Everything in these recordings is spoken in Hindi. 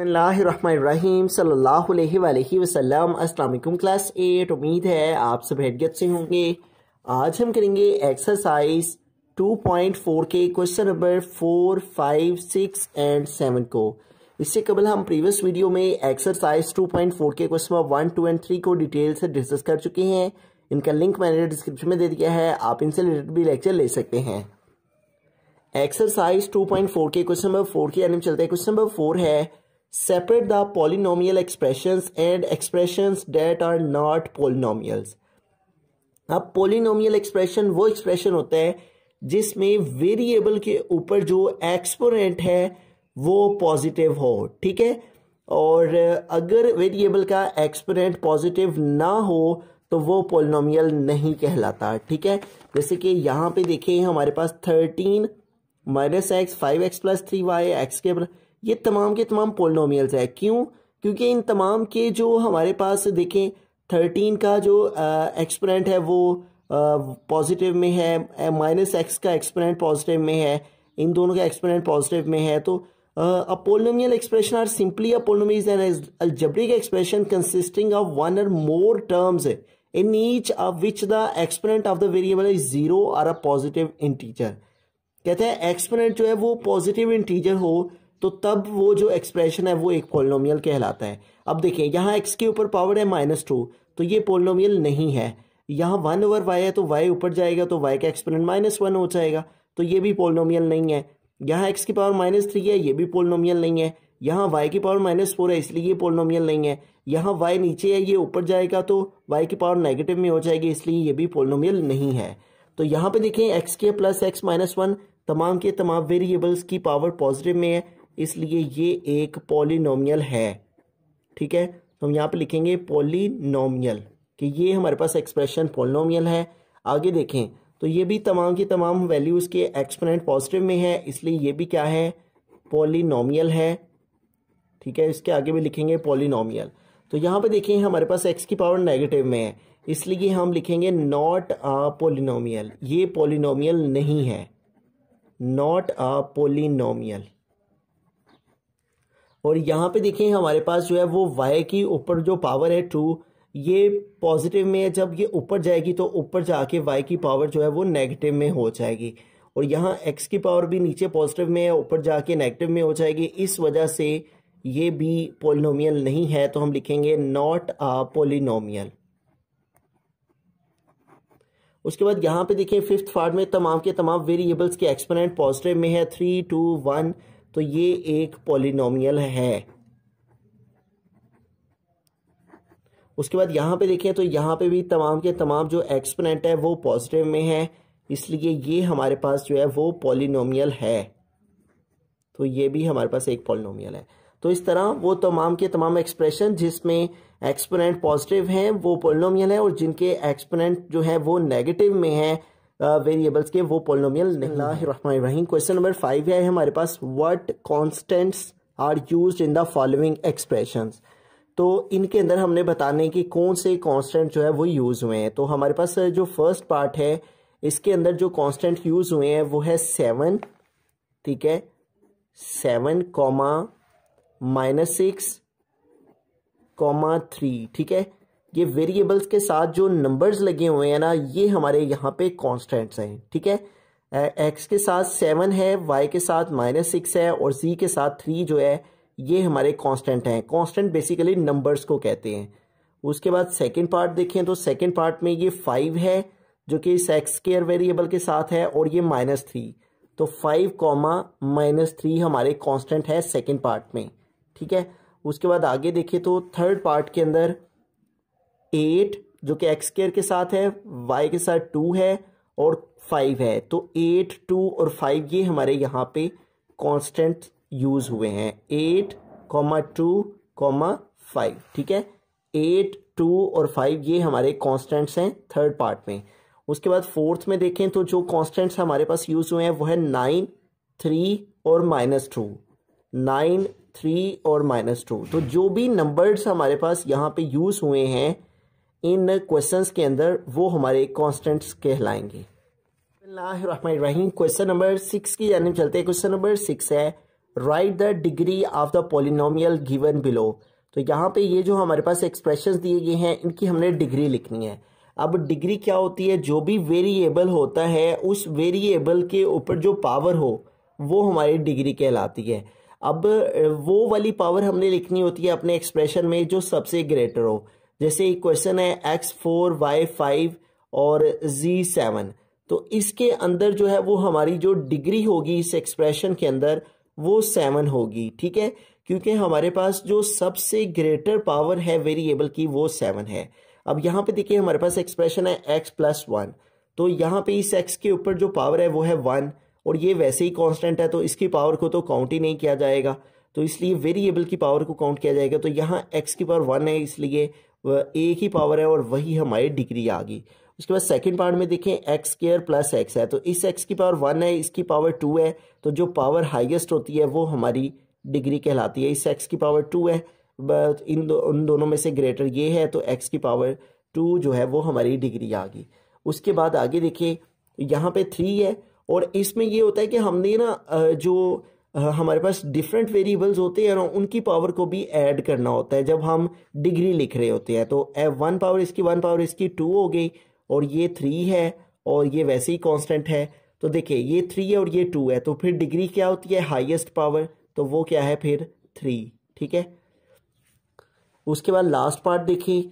बसमीम सल्लाम असलकुम क्लास एट उम्मीद है आप सब हेडगत से होंगे आज हम करेंगे एक्सरसाइज 2.4 के question number four five six and seven को इससे कबल हम प्रीवियस वीडियो में एक्सरसाइज 2.4 के question number one two and three को डिटेल से डिस्कस कर चुके हैं इनका लिंक मैंने डिस्क्रिप्शन में दे दिया है आप इनसे रिलेटेड भी लेक्चर ले सकते हैं एक्सरसाइज 2.4 के क्वेश्चन नंबर फोर के यानी चलते हैं क्वेश्चन नंबर फोर है Separate the polynomial expressions and expressions that are not polynomials. अब polynomial expression वो expression होते हैं जिसमें वेरिएबल के ऊपर जो एक्सपोनेंट है वो पॉजिटिव हो ठीक है और अगर वेरिएबल का एक्सपोनेंट पॉजिटिव ना हो तो वो पोलिनोमियल नहीं कहलाता ठीक है जैसे कि यहाँ पे देखें हमारे पास thirteen minus X five X plus three Y X के ये तमाम के तमाम पोलिनोमियल्स है क्यों क्योंकि इन तमाम के जो हमारे पास देखें थर्टीन का जो एक्सपरेंट है वो पॉजिटिव में है माइनस एक्स का एक्सपरेंट पॉजिटिव में है इन दोनों का एक्सपरेंट पॉजिटिव में है तो a polynomial expression or simply a polynomials an algebraic expression consisting of one or more terms in each of which the exponent of the variable is zero or a positive integer कहते हैं एक्सपरेंट जो है वो पॉजिटिव इंटीजर हो तो तब वो जो एक्सप्रेशन है वो एक पोलिनोमियल कहलाता है अब देखें यहाँ एक्स के ऊपर पावर है माइनस टू तो ये पोलिनोमियल नहीं है यहाँ वन ओवर वाई है तो वाई ऊपर जाएगा तो वाई का एक्सपोनेंट माइनस वन हो जाएगा तो ये भी पोलिनोमियल नहीं है यहाँ एक्स की पावर माइनस थ्री है ये भी पोलिनोमियल नहीं है यहाँ वाई की पावर माइनस फोर है इसलिए ये पोलिनोमियल नहीं है यहाँ वाई नीचे है ये ऊपर जाएगा तो वाई की पावर नेगेटिव में हो जाएगी इसलिए ये भी पोलिनोमियल नहीं है तो यहाँ पे देखें एक्स के प्लस एक्स माइनस वन तमाम के तमाम वेरिएबल्स की पावर पॉजिटिव में है इसलिए ये एक पॉलिनोमियल है ठीक है तो हम यहाँ पे लिखेंगे पॉलिनोमियल कि ये हमारे पास एक्सप्रेशन पॉलिनोमियल है आगे देखें तो ये भी तमाम की तमाम वैल्यूज़ के एक्सपोनेंट पॉजिटिव में है इसलिए ये भी क्या है पॉलिनोमियल है ठीक है इसके आगे भी लिखेंगे पॉलिनोमियल तो यहाँ पे देखें हमारे पास एक्स की पावर नेगेटिव में है इसलिए हम लिखेंगे नॉट आ पोलिनोमियल ये पोलिनोमियल नहीं है नॉट आ पोलिनोमियल और यहाँ पे देखें हमारे पास जो है वो वाई की ऊपर जो पावर है टू ये पॉजिटिव में है जब ये ऊपर जाएगी तो ऊपर जाके वाई की पावर जो है वो नेगेटिव में हो जाएगी और यहाँ एक्स की पावर भी नीचे पॉजिटिव में है ऊपर जाके नेगेटिव में हो जाएगी इस वजह से ये भी पोलिनोमियल नहीं है तो हम लिखेंगे नॉट अ पोलिनोमियल उसके बाद यहाँ पे देखिए फिफ्थ पार्ट में तमाम के तमाम वेरिएबल्स के एक्सपोनेंट पॉजिटिव में है थ्री टू वन तो ये एक पॉलिनोमियल है उसके बाद यहां पे देखें तो यहां पे भी तमाम के तमाम जो एक्सपोनेंट है वो पॉजिटिव में है इसलिए ये हमारे पास जो है वो पॉलिनोमियल है तो ये भी हमारे पास एक पॉलिनोमियल है तो इस तरह वो तमाम के तमाम एक्सप्रेशन जिसमें एक्सपोनेंट पॉजिटिव हैं वो पॉलिनोमियल है और जिनके एक्सपोनेंट जो है वो नेगेटिव में है वेरिएबल्स के वो पोलिनोमियल नहीं क्वेश्चन नंबर फाइव है हमारे पास what constants are use in the following expression तो इनके अंदर हमने बताने कि कौन से कांस्टेंट जो है वो यूज़ हुए हैं तो हमारे पास जो फर्स्ट पार्ट है इसके अंदर जो कांस्टेंट यूज़ हुए हैं वो है सेवन ठीक है seven comma minus six comma three ठीक है ये वेरिएबल्स के साथ जो नंबर्स लगे हुए हैं ना ये हमारे यहाँ पे कॉन्स्टेंट्स हैं ठीक है एक्स के साथ सेवन है वाई के साथ माइनस सिक्स है और जी के साथ थ्री जो है ये हमारे कांस्टेंट हैं कांस्टेंट बेसिकली नंबर्स को कहते हैं उसके बाद सेकंड पार्ट देखें तो सेकंड पार्ट में ये फाइव है जो कि इस एक्स केयर वेरिएबल के साथ है और ये माइनस थ्री तो फाइव कॉमा माइनस थ्री हमारे कांस्टेंट है सेकंड पार्ट में ठीक है उसके बाद आगे देखें तो थर्ड पार्ट के अंदर एट जो कि एक्स केयर के साथ है वाई के साथ टू है और फाइव है तो एट टू और फाइव ये हमारे यहाँ पे कांस्टेंट यूज हुए हैं eight comma two comma five ठीक है एट टू और फाइव ये हमारे कांस्टेंट्स हैं थर्ड पार्ट में उसके बाद फोर्थ में देखें तो जो कांस्टेंट्स हमारे पास यूज हुए हैं वो है नाइन थ्री और माइनस टू नाइन थ्री और माइनस टू तो जो भी नंबर्स हमारे पास यहाँ पे यूज हुए हैं इन क्वेश्चंस के अंदर वो हमारे कांस्टेंट्स कहलाएंगे रहीम क्वेश्चन नंबर सिक्स की जानब चलते हैं क्वेश्चन नंबर सिक्स है right the degree of the polynomial given below तो यहाँ पे ये जो हमारे पास एक्सप्रेशंस दिए गए हैं इनकी हमने डिग्री लिखनी है अब डिग्री क्या होती है जो भी वेरिएबल होता है उस वेरिएबल के ऊपर जो पावर हो वो हमारी डिग्री कहलाती है अब वो वाली पावर हमने लिखनी होती है अपने एक्सप्रेशन में जो सबसे ग्रेटर हो जैसे एक क्वेश्चन है एक्स फोर वाई फाइव और जी सेवन तो इसके अंदर जो है वो हमारी जो डिग्री होगी इस एक्सप्रेशन के अंदर वो सेवन होगी ठीक है क्योंकि हमारे पास जो सबसे ग्रेटर पावर है वेरिएबल की वो सेवन है अब यहाँ पे देखिए हमारे पास एक्सप्रेशन है एक्स प्लस वन तो यहाँ पे इस एक्स के ऊपर जो पावर है वो है वन और ये वैसे ही कांस्टेंट है तो इसकी पावर को तो काउंट ही नहीं किया जाएगा तो इसलिए वेरिएबल की पावर को काउंट किया जाएगा तो यहाँ एक्स की पावर वन है इसलिए एक ही पावर है और वही हमारी डिग्री आ गई उसके बाद सेकंड पार्ट में देखें एक्स स्केयर प्लस एक्स है तो इस एक्स की पावर वन है इसकी पावर टू है तो जो पावर हाईएस्ट होती है वो हमारी डिग्री कहलाती है इस एक्स की पावर टू है इन दो उन दोनों में से ग्रेटर ये है तो एक्स की पावर टू जो है वो हमारी डिग्री आ गई उसके बाद आगे देखिए यहाँ पर थ्री है और इसमें ये होता है कि हमने ना जो हमारे पास डिफरेंट वेरिएबल्स होते हैं और उनकी पावर को भी ऐड करना होता है जब हम डिग्री लिख रहे होते हैं तो वन पावर इसकी वन पावर इसकी टू हो गई और ये थ्री है और ये वैसे ही कांस्टेंट है तो देखिए ये थ्री है और ये टू है तो फिर डिग्री क्या होती है हाईएस्ट पावर तो वो क्या है फिर थ्री ठीक है उसके बाद लास्ट पार्ट देखिए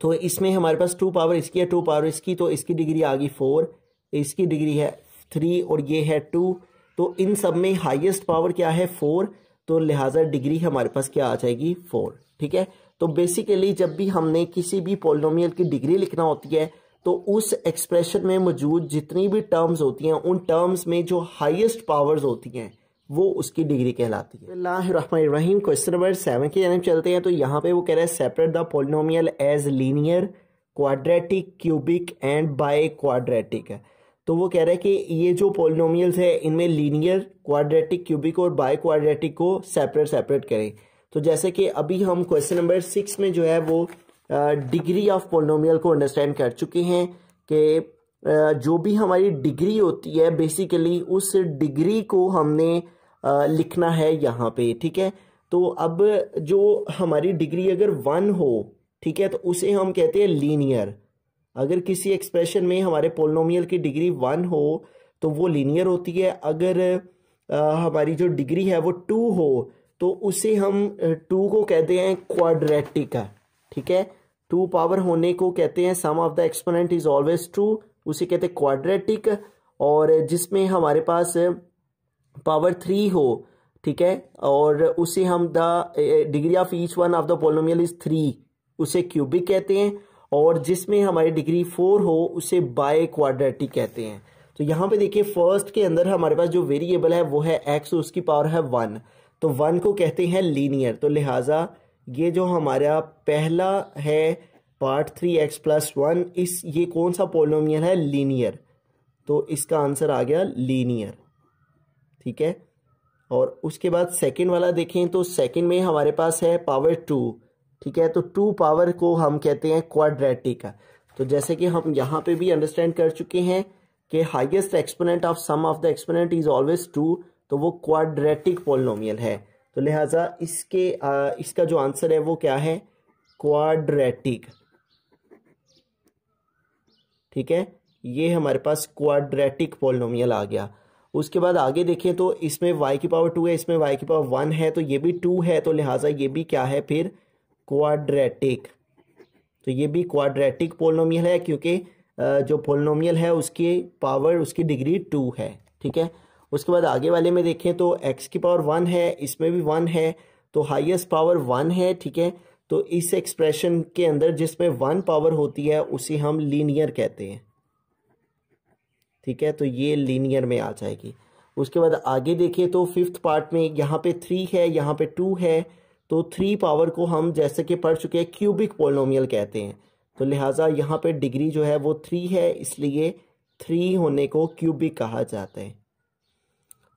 तो इसमें हमारे पास टू पावर इसकी है टू पावर इसकी तो इसकी डिग्री आ गई फोर इसकी डिग्री है थ्री और ये है टू तो इन सब में हाईएस्ट पावर क्या है फोर तो लिहाजा डिग्री हमारे पास क्या आ जाएगी फोर ठीक है तो बेसिकली जब भी हमने किसी भी पोलिनोमियल की डिग्री लिखना होती है तो उस एक्सप्रेशन में मौजूद जितनी भी टर्म्स होती हैं उन टर्म्स में जो हाईएस्ट पावर्स होती हैं वो उसकी डिग्री कहलाती है रहीम क्वेश्चन नंबर सेवन की जानब चलते हैं तो यहाँ पे वो कह रहे हैं separate the polynomial as linear quadratic cubic and biquadratic है तो वो कह रहे हैं कि ये जो पोलिनोमियल्स है इनमें लीनियर क्वाड्रेटिक क्यूबिक और बाय क्वाड्रेटिक को सेपरेट सेपरेट करें तो जैसे कि अभी हम क्वेश्चन नंबर सिक्स में जो है वो डिग्री ऑफ पोलिनोमियल को अंडरस्टैंड कर चुके हैं कि जो भी हमारी डिग्री होती है बेसिकली उस डिग्री को हमने लिखना है यहाँ पे ठीक है तो अब जो हमारी डिग्री अगर वन हो ठीक है तो उसे हम कहते हैं लीनियर अगर किसी एक्सप्रेशन में हमारे पोलोमियल की डिग्री वन हो तो वो लीनियर होती है अगर आ, हमारी जो डिग्री है वो टू हो तो उसे हम टू को कहते हैं क्वाड्रेटिक ठीक है टू पावर होने को कहते हैं sum of the exponent is always two उसे कहते हैं क्वाड्रेटिक और जिसमें हमारे पास पावर थ्री हो ठीक है और उसे हम the degree of each one of the polynomial is three उसे क्यूबिक कहते हैं और जिसमें हमारी डिग्री फोर हो उसे बाय क्वाड्रेटिक कहते हैं तो यहाँ पे देखिए फर्स्ट के अंदर हमारे पास जो वेरिएबल है वो है एक्स उसकी पावर है वन तो वन को कहते हैं लीनियर तो लिहाजा ये जो हमारा पहला है part three x plus one इस ये कौन सा पोलोमियर है लीनियर तो इसका आंसर आ गया लीनियर ठीक है और उसके बाद सेकंड वाला देखें तो सेकंड में हमारे पास है पावर टू ठीक है तो टू पावर को हम कहते हैं क्वाड्रेटिक तो जैसे कि हम यहाँ पे भी अंडरस्टैंड कर चुके हैं कि highest exponent of sum of the exponent is always two तो वो क्वाड्रेटिक पोलोमियल है तो लिहाजा इसके आ, इसका जो आंसर है वो क्या है क्वाड्रेटिक ठीक है ये हमारे पास क्वाड्रेटिक पोलिनोमियल आ गया उसके बाद आगे देखें तो इसमें y की पावर टू है इसमें y की पावर वन है तो ये भी टू है तो लिहाजा ये भी क्या है फिर क्वाड्रेटिक तो ये भी क्वाड्रेटिक पोलोमियल है क्योंकि जो पोलोमियल है उसकी पावर उसकी डिग्री टू है ठीक है उसके बाद आगे वाले में देखें तो एक्स की पावर वन है इसमें भी वन है तो हाईएस्ट पावर वन है ठीक है तो इस एक्सप्रेशन के अंदर जिसमें वन पावर होती है उसे हम लीनियर कहते हैं ठीक है तो ये लीनियर में आ जाएगी उसके बाद आगे देखिए तो फिफ्थ पार्ट में यहाँ पे थ्री है यहाँ पे टू है तो थ्री पावर को हम जैसे कि पढ़ चुके हैं क्यूबिक पोलोमियल कहते हैं तो लिहाजा यहाँ पे डिग्री जो है वो थ्री है इसलिए थ्री होने को क्यूबिक कहा जाता है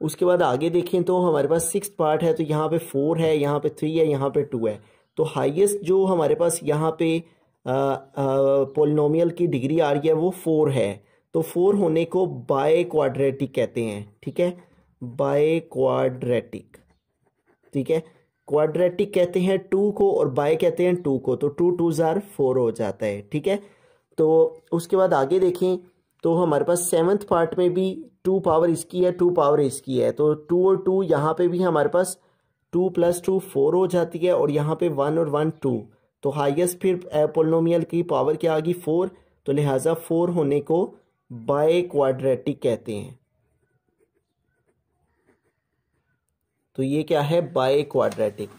उसके बाद आगे देखें तो हमारे पास सिक्स पार्ट है तो यहाँ पे फोर है यहाँ पे थ्री है यहाँ पे टू है तो हाईएस्ट जो हमारे पास यहाँ पे पोलिनोमियल की डिग्री आ रही है वो फोर है तो फोर होने को बाय क्वाड्रेटिक कहते हैं ठीक है बाय क्वाड्रेटिक ठीक है क्वाड्रेटिक कहते हैं टू को और बाय कहते हैं टू को तो टू टू ज़ार फोर हो जाता है ठीक है तो उसके बाद आगे देखें तो हमारे पास सेवन्थ पार्ट में भी टू पावर इसकी है टू पावर इसकी है तो टू और टू यहाँ पे भी हमारे पास टू प्लस टू फोर हो जाती है और यहाँ पे वन और वन टू तो हाइएस्ट फिर पोलोमियल की पावर क्या आ गई फोर तो लिहाजा फोर होने को बाय क्वाड्रेटिक कहते हैं तो ये क्या है बाई क्वाड्रेटिक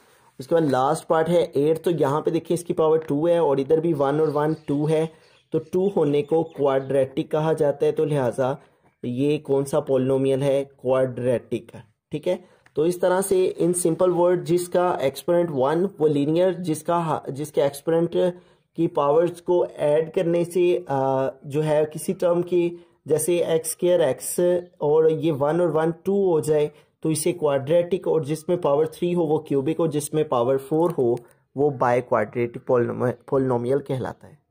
उसके बाद लास्ट पार्ट है एट तो यहाँ पे देखिए इसकी पावर टू है और इधर भी वन और वन टू है तो टू होने को क्वाड्रेटिक कहा जाता है तो लिहाजा ये कौन सा पोलिनोमियल है क्वाड्रेटिक ठीक है तो इस तरह से इन सिंपल वर्ड जिसका एक्सपेरेंट वन वो लीनियर जिसका जिसके एक्सपेरेंट की पावर्स को ऐड करने से जो है किसी टर्म की जैसे एक्स केयर एक्स और ये वन और वन टू हो जाए तो इसे क्वाड्रेटिक और जिसमें पावर थ्री हो वो क्यूबिक और जिसमें पावर फोर हो वो बाय क्वाड्रेटिक पोलिनोमियल कहलाता है